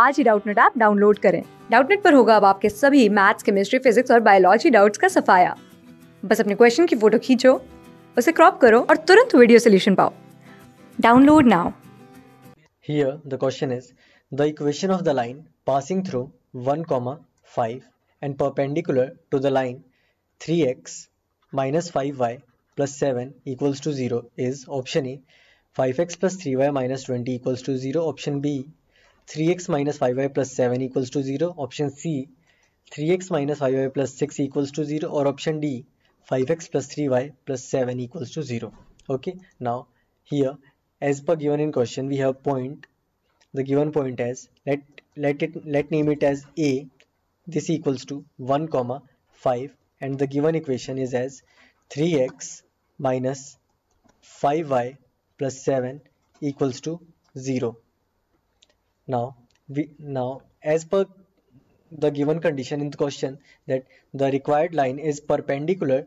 आज ही Doubtnut app download करें डाउटनेट पर होगा अब आपके सभी मैथ्स केमिस्ट्री फिजिक्स और बायोलॉजी डाउट्स का सफाया बस अपने क्वेश्चन की फोटो खींचो उसे क्रॉप करो और तुरंत वीडियो सोल्यूशन पाओ download now Here the question is the equation of the line passing through 1 comma 5 and perpendicular to the line 3x minus 5y plus 7 equals to 0 is option A 5x plus 3y minus 20 equals to 0 option B 3x minus 5y plus 7 equals to 0. Option C 3x minus 5y plus 6 equals to 0 or option D 5x plus 3y plus 7 equals to 0. Okay. Now here as per given in question we have point the given point as let let it let name it as A this equals to 1 comma 5 and the given equation is as 3x minus 5y plus 7 equals to 0. Now, we, now as per the given condition in the question that the required line is perpendicular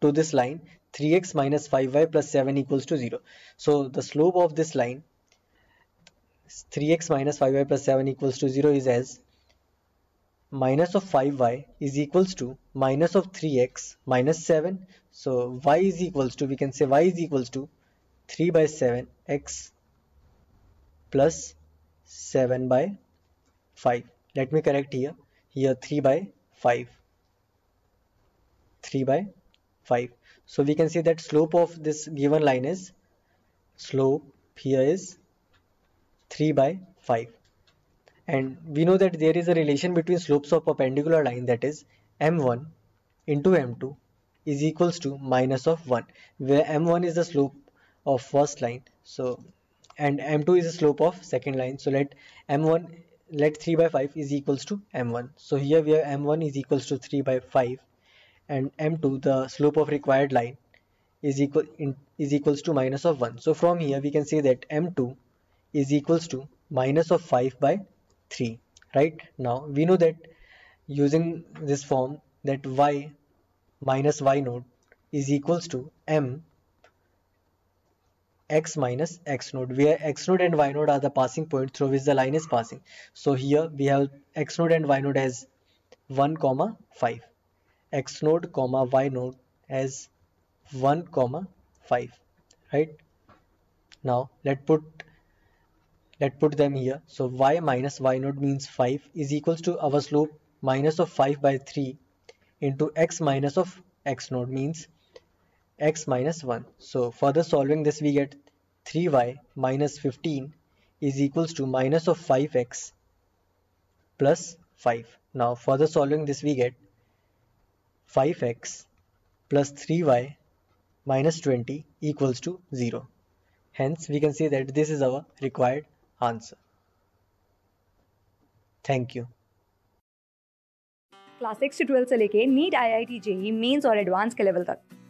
to this line 3x minus 5y plus 7 equals to 0. So the slope of this line 3x minus 5y plus 7 equals to 0 is as minus of 5y is equals to minus of 3x minus 7 so y is equals to we can say y is equals to 3 by 7 x plus 7 by 5 let me correct here here 3 by 5 3 by 5 so we can see that slope of this given line is slope here is 3 by 5 and we know that there is a relation between slopes of perpendicular line that is m1 into m2 is equals to minus of 1 where m1 is the slope of first line so and m2 is the slope of second line so let m1 let 3 by 5 is equals to m1 so here we have m1 is equals to 3 by 5 and m2 the slope of required line is equal in, is equals to minus of 1 so from here we can say that m2 is equals to minus of 5 by 3 right now we know that using this form that y minus y node is equals to m x minus x node where x node and y node are the passing point through which the line is passing so here we have x node and y node as 1 comma 5 x node comma y node as 1 comma 5 right now let put let put them here so y minus y node means 5 is equals to our slope minus of 5 by 3 into x minus of x node means x minus 1. So further solving this we get 3y minus 15 is equals to minus of 5x plus 5. Now further solving this we get 5x plus 3y minus 20 equals to 0. Hence we can say that this is our required answer. Thank you. Class six से twelfth से लेके NEET I I T और advance के level तक